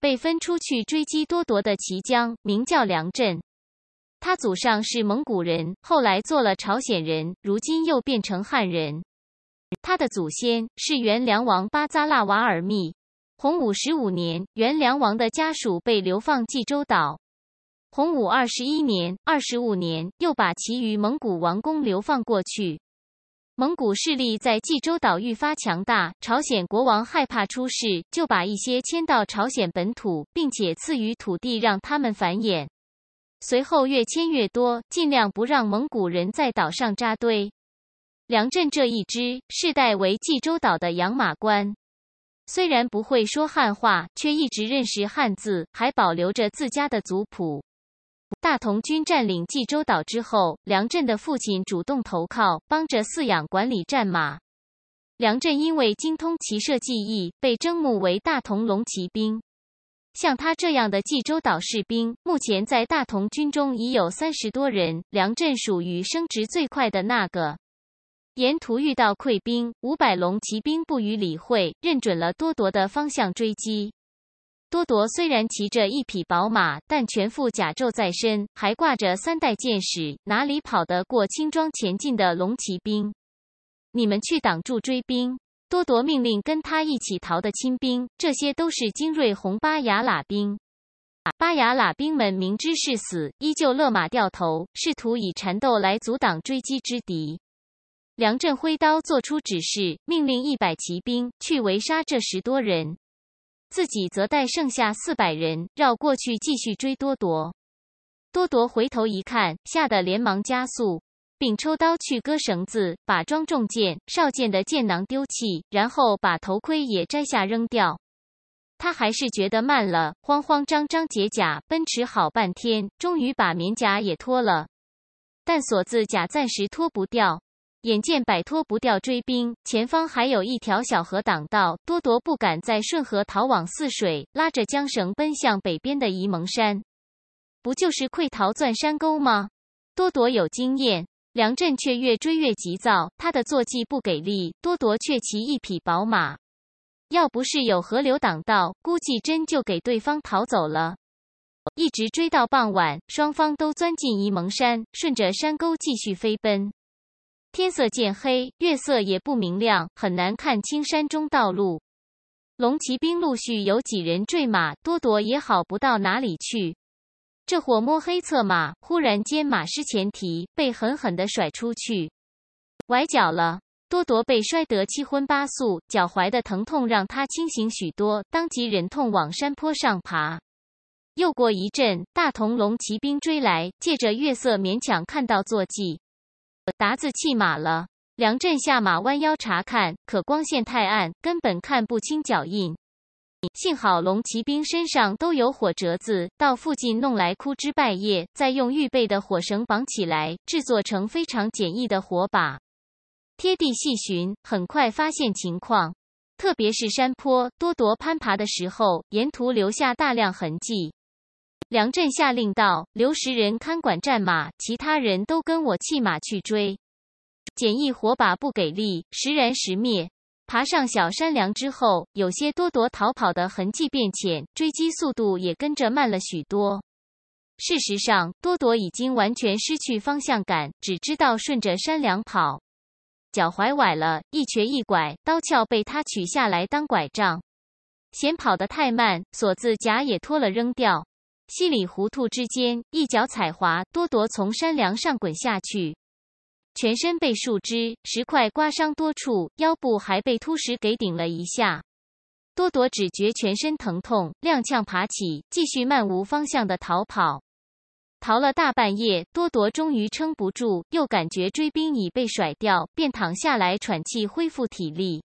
被分出去追击多铎的齐将名叫梁振。他祖上是蒙古人，后来做了朝鲜人，如今又变成汉人。他的祖先是元梁王巴扎腊瓦尔密。洪武十五年，元梁王的家属被流放济州岛；洪武二十一年、二十五年，又把其余蒙古王宫流放过去。蒙古势力在济州岛愈发强大，朝鲜国王害怕出事，就把一些迁到朝鲜本土，并且赐予土地让他们繁衍。随后越迁越多，尽量不让蒙古人在岛上扎堆。梁振这一支世代为济州岛的养马官，虽然不会说汉话，却一直认识汉字，还保留着自家的族谱。大同军占领济州岛之后，梁振的父亲主动投靠，帮着饲养管理战马。梁振因为精通骑射技艺，被征募为大同龙骑兵。像他这样的济州岛士兵，目前在大同军中已有三十多人。梁振属于升职最快的那个。沿途遇到溃兵，五百龙骑兵不予理会，认准了多铎的方向追击。多铎虽然骑着一匹宝马，但全副甲胄在身，还挂着三代箭矢，哪里跑得过轻装前进的龙骑兵？你们去挡住追兵！多铎命令跟他一起逃的亲兵，这些都是精锐红巴雅喇兵。巴雅喇兵们明知是死，依旧勒马掉头，试图以缠斗来阻挡追击之敌。梁振挥刀做出指示，命令一百骑兵去围杀这十多人。自己则带剩下四百人绕过去继续追多多。多多回头一看，吓得连忙加速，并抽刀去割绳子，把装重箭、少剑的箭囊丢弃，然后把头盔也摘下扔掉。他还是觉得慢了，慌慌张张解甲奔驰好半天，终于把棉甲也脱了，但锁子甲暂时脱不掉。眼见摆脱不掉追兵，前方还有一条小河挡道，多铎不敢再顺河逃往泗水，拉着缰绳奔向北边的沂蒙山。不就是溃逃钻山沟吗？多铎有经验，梁振却越追越急躁，他的坐骑不给力，多铎却骑一匹宝马。要不是有河流挡道，估计真就给对方逃走了。一直追到傍晚，双方都钻进沂蒙山，顺着山沟继续飞奔。天色渐黑，月色也不明亮，很难看清山中道路。龙骑兵陆续有几人坠马，多铎也好不到哪里去。这伙摸黑策马，忽然间马失前蹄，被狠狠的甩出去，崴脚了。多多被摔得七荤八素，脚踝的疼痛让他清醒许多，当即忍痛往山坡上爬。又过一阵，大同龙骑兵追来，借着月色勉强看到坐骑。达子弃马了，梁振下马弯腰查看，可光线太暗，根本看不清脚印。幸好龙骑兵身上都有火折子，到附近弄来枯枝败叶，再用预备的火绳绑起来，制作成非常简易的火把，贴地细寻，很快发现情况。特别是山坡多铎攀爬的时候，沿途留下大量痕迹。梁振下令道：“刘十人看管战马，其他人都跟我弃马去追。”简易火把不给力，时燃时灭。爬上小山梁之后，有些多铎逃跑的痕迹变浅，追击速度也跟着慢了许多。事实上，多多已经完全失去方向感，只知道顺着山梁跑。脚踝崴了，一瘸一拐，刀鞘被他取下来当拐杖。嫌跑得太慢，锁子甲也脱了扔掉。稀里糊涂之间，一脚踩滑，多多从山梁上滚下去，全身被树枝、石块刮伤多处，腰部还被突石给顶了一下。多多只觉全身疼痛，踉跄爬起，继续漫无方向的逃跑。逃了大半夜，多多终于撑不住，又感觉追兵已被甩掉，便躺下来喘气，恢复体力，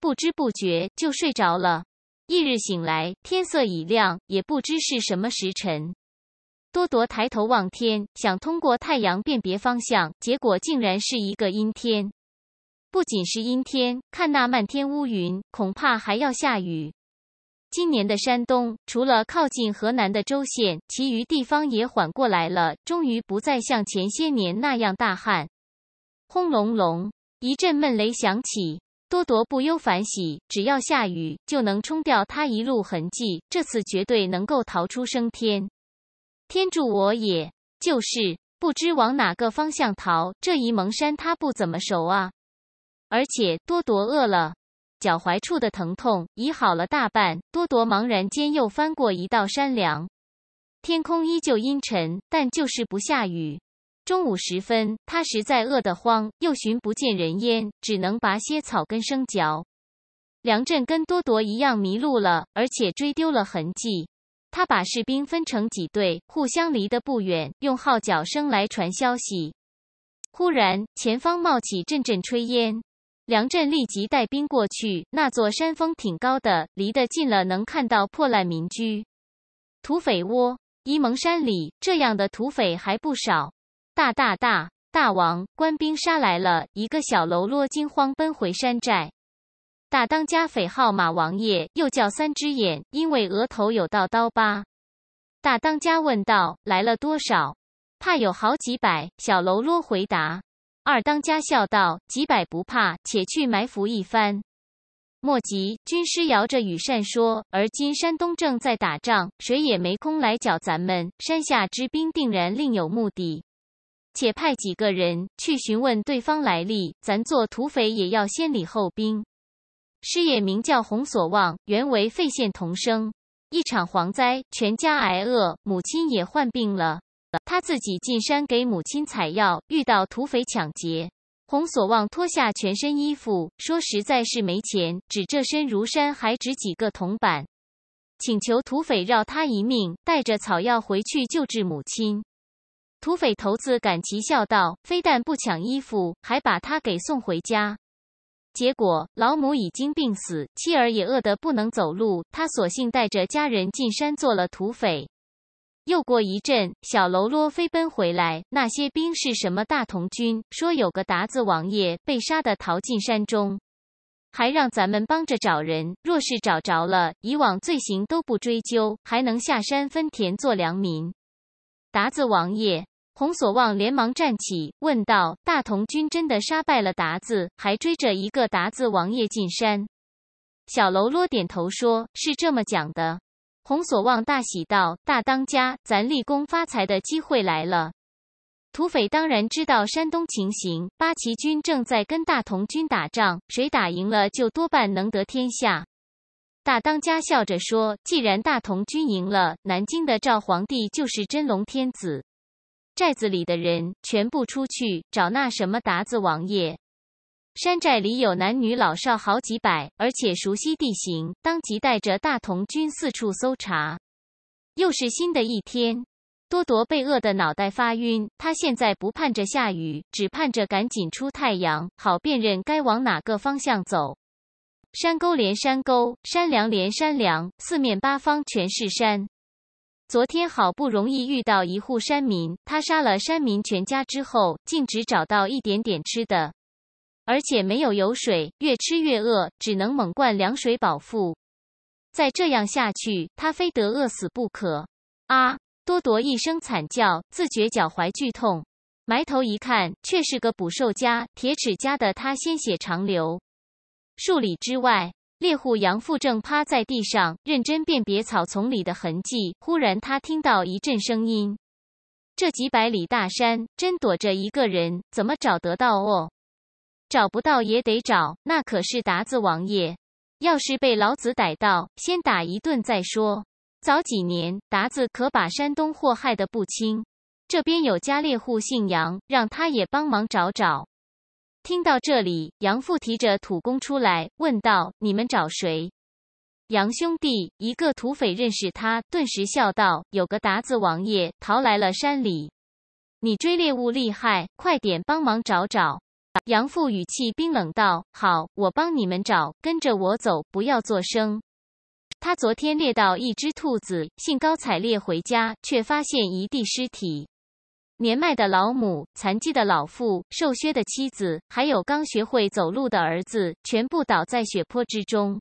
不知不觉就睡着了。翌日醒来，天色已亮，也不知是什么时辰。多多抬头望天，想通过太阳辨别方向，结果竟然是一个阴天。不仅是阴天，看那漫天乌云，恐怕还要下雨。今年的山东，除了靠近河南的州县，其余地方也缓过来了，终于不再像前些年那样大旱。轰隆隆，一阵闷雷响起。多铎不忧反喜，只要下雨就能冲掉他一路痕迹，这次绝对能够逃出升天。天助我也！就是不知往哪个方向逃，这沂蒙山他不怎么熟啊。而且多铎饿了，脚踝处的疼痛已好了大半。多铎茫然间又翻过一道山梁，天空依旧阴沉，但就是不下雨。中午时分，他实在饿得慌，又寻不见人烟，只能拔些草根生嚼。梁振跟多铎一样迷路了，而且追丢了痕迹。他把士兵分成几队，互相离得不远，用号角声来传消息。忽然，前方冒起阵阵炊烟，梁振立即带兵过去。那座山峰挺高的，离得近了能看到破烂民居、土匪窝。沂蒙山里这样的土匪还不少。大大大大王，官兵杀来了！一个小喽啰惊慌奔回山寨。大当家匪号马王爷，又叫三只眼，因为额头有道刀疤。大当家问道：“来了多少？”“怕有好几百。”小喽啰回答。二当家笑道：“几百不怕，且去埋伏一番。”莫急，军师摇着羽扇说：“而今山东正在打仗，谁也没空来剿咱们。山下之兵定然另有目的。”且派几个人去询问对方来历。咱做土匪也要先礼后兵。师爷名叫洪所望，原为费县童生。一场蝗灾，全家挨饿，母亲也患病了。他自己进山给母亲采药，遇到土匪抢劫。洪所望脱下全身衣服，说实在是没钱，只这身如山，还值几个铜板，请求土匪饶他一命，带着草药回去救治母亲。土匪头子感其笑道：“非但不抢衣服，还把他给送回家。结果老母已经病死，妻儿也饿得不能走路。他索性带着家人进山做了土匪。”又过一阵，小喽啰飞奔回来，那些兵是什么大同军说：“有个达子王爷被杀的，逃进山中，还让咱们帮着找人。若是找着了，以往罪行都不追究，还能下山分田做良民。”达子王爷。洪所望连忙站起，问道：“大同军真的杀败了达子，还追着一个达子王爷进山？”小喽啰点头说：“是这么讲的。”洪所望大喜道：“大当家，咱立功发财的机会来了！”土匪当然知道山东情形，八旗军正在跟大同军打仗，谁打赢了，就多半能得天下。大当家笑着说：“既然大同军赢了，南京的赵皇帝就是真龙天子。”寨子里的人全部出去找那什么达子王爷。山寨里有男女老少好几百，而且熟悉地形，当即带着大同军四处搜查。又是新的一天，多多被饿得脑袋发晕。他现在不盼着下雨，只盼着赶紧出太阳，好辨认该往哪个方向走。山沟连山沟，山梁连山梁，四面八方全是山。昨天好不容易遇到一户山民，他杀了山民全家之后，径直找到一点点吃的，而且没有油水，越吃越饿，只能猛灌凉水饱腹。再这样下去，他非得饿死不可！啊，多铎一声惨叫，自觉脚踝剧痛，埋头一看，却是个捕兽夹，铁齿夹的他鲜血长流。数里之外。猎户杨富正趴在地上，认真辨别草丛里的痕迹。忽然，他听到一阵声音。这几百里大山，真躲着一个人，怎么找得到？哦，找不到也得找，那可是达子王爷。要是被老子逮到，先打一顿再说。早几年，达子可把山东祸害得不轻。这边有家猎户姓杨，让他也帮忙找找。听到这里，杨父提着土工出来问道：“你们找谁？”杨兄弟一个土匪认识他，顿时笑道：“有个达子王爷逃来了山里，你追猎物厉害，快点帮忙找找。”杨父语气冰冷道：“好，我帮你们找，跟着我走，不要作声。”他昨天猎到一只兔子，兴高采烈回家，却发现一地尸体。年迈的老母，残疾的老父，瘦削的妻子，还有刚学会走路的儿子，全部倒在血泊之中。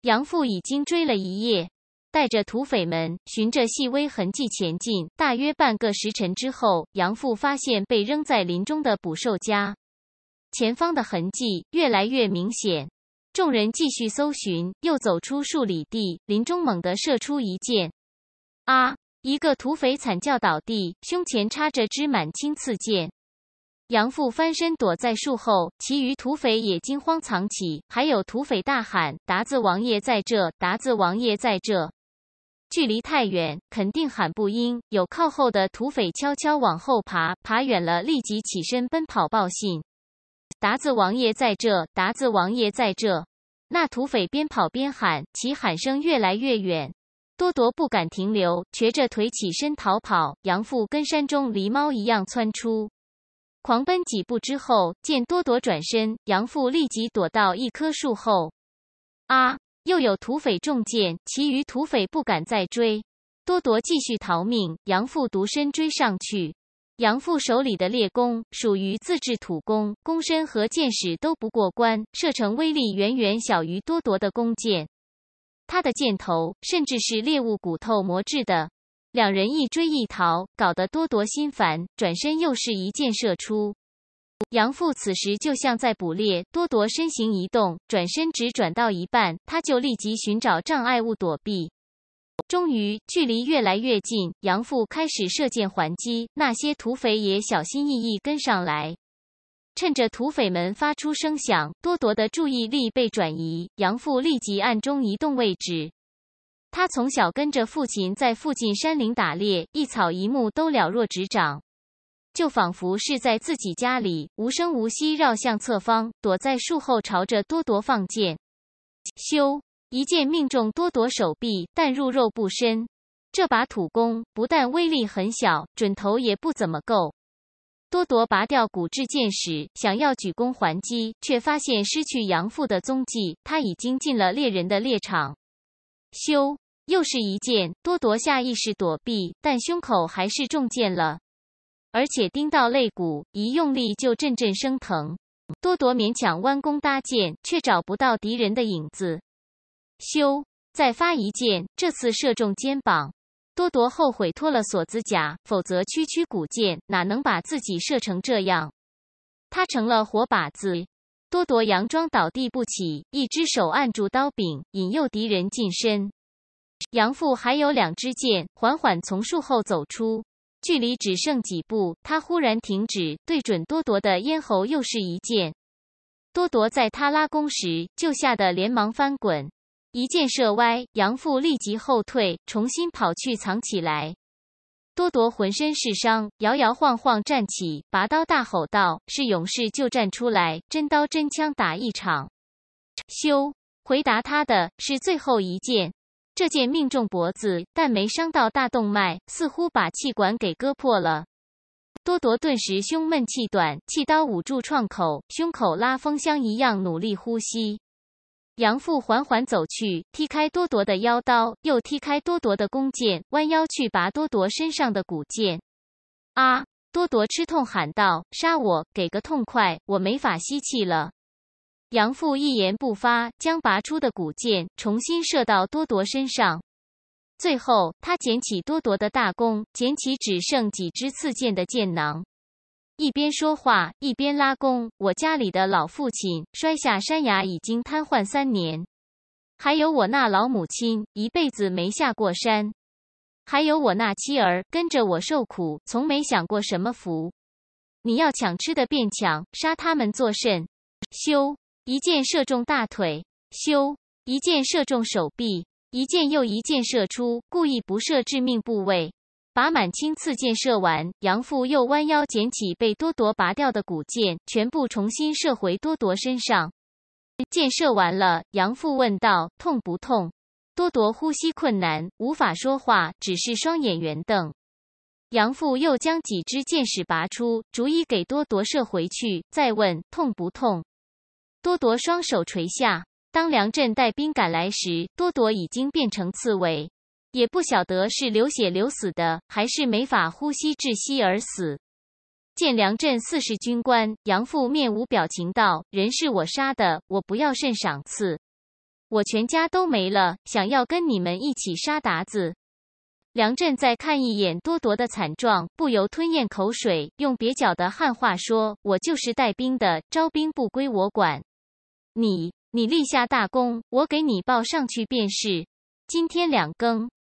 杨父已经追了一夜，带着土匪们循着细微痕迹前进。大约半个时辰之后，杨父发现被扔在林中的捕兽夹。前方的痕迹越来越明显，众人继续搜寻，又走出数里地。林中猛地射出一箭，啊！一个土匪惨叫倒地，胸前插着支满青刺剑。杨父翻身躲在树后，其余土匪也惊慌藏起。还有土匪大喊：“达子王爷在这！达子王爷在这！”距离太远，肯定喊不应。有靠后的土匪悄悄往后爬，爬远了立即起身奔跑报信：“达子王爷在这！达子王爷在这！”那土匪边跑边喊，其喊声越来越远。多铎不敢停留，瘸着腿起身逃跑。杨父跟山中狸猫一样窜出，狂奔几步之后，见多铎转身，杨父立即躲到一棵树后。啊！又有土匪中箭，其余土匪不敢再追。多铎继续逃命，杨父独身追上去。杨父手里的猎弓属于自制土弓，弓身和箭矢都不过关，射程威力远远小于多铎的弓箭。他的箭头甚至是猎物骨头磨制的，两人一追一逃，搞得多铎心烦，转身又是一箭射出。杨父此时就像在捕猎，多铎身形一动，转身只转到一半，他就立即寻找障碍物躲避。终于距离越来越近，杨父开始射箭还击，那些土匪也小心翼翼跟上来。趁着土匪们发出声响，多铎的注意力被转移，杨父立即暗中移动位置。他从小跟着父亲在附近山林打猎，一草一木都了若指掌，就仿佛是在自己家里，无声无息绕向侧方，躲在树后，朝着多铎放箭。咻！一箭命中多铎手臂，但入肉不深。这把土弓不但威力很小，准头也不怎么够。多铎拔掉骨质箭矢，想要举弓还击，却发现失去杨父的踪迹。他已经进了猎人的猎场。咻！又是一箭，多铎下意识躲避，但胸口还是中箭了，而且钉到肋骨，一用力就阵阵生疼。多铎勉强弯弓搭箭，却找不到敌人的影子。咻！再发一箭，这次射中肩膀。多铎后悔脱了锁子甲，否则区区古箭哪能把自己射成这样？他成了活靶子。多铎佯装倒地不起，一只手按住刀柄，引诱敌人近身。杨父还有两支箭，缓缓从树后走出，距离只剩几步，他忽然停止，对准多铎的咽喉又是一箭。多铎在他拉弓时就吓得连忙翻滚。一箭射歪，杨父立即后退，重新跑去藏起来。多铎浑身是伤，摇摇晃晃站起，拔刀大吼道：“是勇士就站出来，真刀真枪打一场！”咻，回答他的是最后一箭，这箭命中脖子，但没伤到大动脉，似乎把气管给割破了。多铎顿时胸闷气短，气刀捂住创口，胸口拉风箱一样努力呼吸。杨父缓缓走去，踢开多铎的腰刀，又踢开多铎的弓箭，弯腰去拔多铎身上的骨箭。啊！多铎吃痛喊道：“杀我，给个痛快，我没法吸气了。”杨父一言不发，将拔出的骨箭重新射到多铎身上。最后，他捡起多铎的大弓，捡起只剩几支刺箭的箭囊。一边说话一边拉弓。我家里的老父亲摔下山崖，已经瘫痪三年；还有我那老母亲，一辈子没下过山；还有我那妻儿跟着我受苦，从没享过什么福。你要抢吃的便抢，杀他们作甚？咻！一箭射中大腿；咻！一箭射中手臂；一箭又一箭射出，故意不射致命部位。把满清刺箭射完，杨父又弯腰捡起被多铎拔掉的古箭，全部重新射回多铎身上。箭射完了，杨父问道：“痛不痛？”多铎呼吸困难，无法说话，只是双眼圆瞪。杨父又将几支箭矢拔出，逐一给多铎射回去，再问痛不痛？多铎双手垂下。当梁振带兵赶来时，多铎已经变成刺猬。也不晓得是流血流死的，还是没法呼吸窒息而死。见梁振四是军官，杨父面无表情道：“人是我杀的，我不要甚赏赐，我全家都没了，想要跟你们一起杀鞑子。”梁振再看一眼多铎的惨状，不由吞咽口水，用蹩脚的汉话说：“我就是带兵的，招兵不归我管。你，你立下大功，我给你报上去便是。今天两更。”